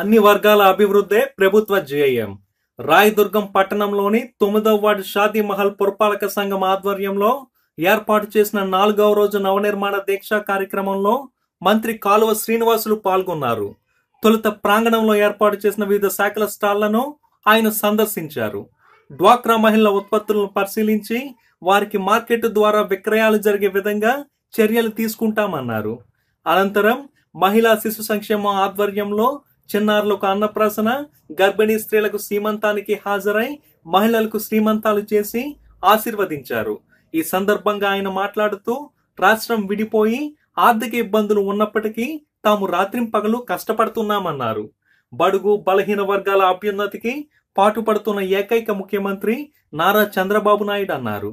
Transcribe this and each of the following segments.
అన్ని వర్గాల అభివృద్ధే ప్రభుత్వ ధ్యేయం రాయదుర్గం పట్టణంలోని తొమ్మిదవ వార్డు షాదీ మహల్ పురపాలక సంఘం ఆధ్వర్యంలో ఏర్పాటు చేసిన నాలుగవ రోజు నవనిర్మాణ దీక్ష కార్యక్రమంలో మంత్రి కాలువ శ్రీనివాసులు పాల్గొన్నారు తొలుత ప్రాంగణంలో ఏర్పాటు చేసిన వివిధ శాఖల స్టాళ్లను ఆయన సందర్శించారు డ్వాక్రా మహిళల ఉత్పత్తులను పరిశీలించి వారికి మార్కెట్ ద్వారా విక్రయాలు జరిగే విధంగా చర్యలు తీసుకుంటామన్నారు అనంతరం మహిళా శిశు సంక్షేమ ఆధ్వర్యంలో చిన్నారులకు అన్నప్రాసన గర్భిణీ స్త్రీలకు సీమంతానికి హాజరై మహిళలకు శ్రీమంతాలు చేసి ఆశీర్వదించారు ఈ సందర్భంగా ఆయన మాట్లాడుతూ రాష్ట్రం విడిపోయి ఆర్థిక ఇబ్బందులు ఉన్నప్పటికీ తాము పగలు కష్టపడుతున్నామన్నారు బడుగు బలహీన వర్గాల అభ్యున్నతికి పాటుపడుతున్న ఏకైక ముఖ్యమంత్రి నారా చంద్రబాబు నాయుడు అన్నారు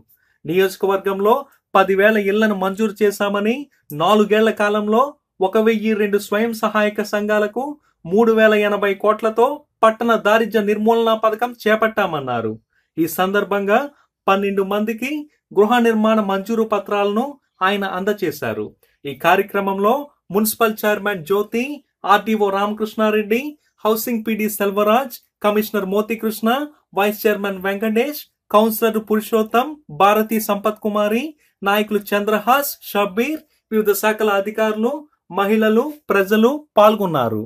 నియోజకవర్గంలో పదివేల ఇళ్లను మంజూరు చేశామని నాలుగేళ్ల కాలంలో ఒక వెయ్యి రెండు స్వయం సహాయక సంఘాలకు మూడు వేల ఎనభై కోట్లతో పట్టణ దారిద్ర్య నిర్మూలన పథకం చేపట్టామన్నారు ఈ సందర్భంగా పన్నెండు మందికి గృహ నిర్మాణ మంజూరు పత్రాలను ఆయన అందజేశారు ఈ కార్యక్రమంలో మున్సిపల్ చైర్మన్ జ్యోతి RDO Ramakrishna Reddy housing PD Selvaraj commissioner మోతికృష్ణ vice chairman Venkatesh councillor Purushottam Bharati Sampath కుమారి నాయకులు చంద్రహాస్ షబ్బీర్ వివిధ శాఖల అధికారులు మహిళలు ప్రజలు పాల్గొన్నారు